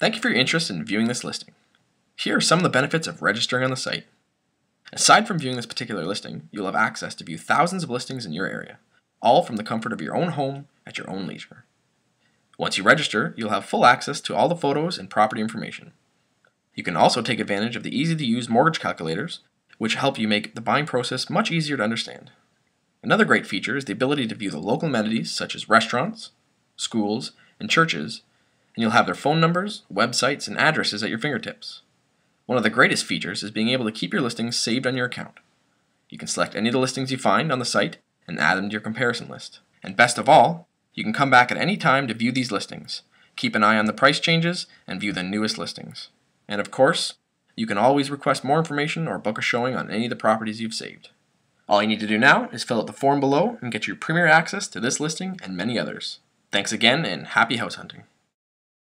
Thank you for your interest in viewing this listing. Here are some of the benefits of registering on the site. Aside from viewing this particular listing, you'll have access to view thousands of listings in your area, all from the comfort of your own home at your own leisure. Once you register, you'll have full access to all the photos and property information. You can also take advantage of the easy-to-use mortgage calculators, which help you make the buying process much easier to understand. Another great feature is the ability to view the local amenities such as restaurants, schools, and churches and you'll have their phone numbers, websites, and addresses at your fingertips. One of the greatest features is being able to keep your listings saved on your account. You can select any of the listings you find on the site and add them to your comparison list. And best of all, you can come back at any time to view these listings, keep an eye on the price changes, and view the newest listings. And of course, you can always request more information or book a showing on any of the properties you've saved. All you need to do now is fill out the form below and get your premier access to this listing and many others. Thanks again and happy house hunting.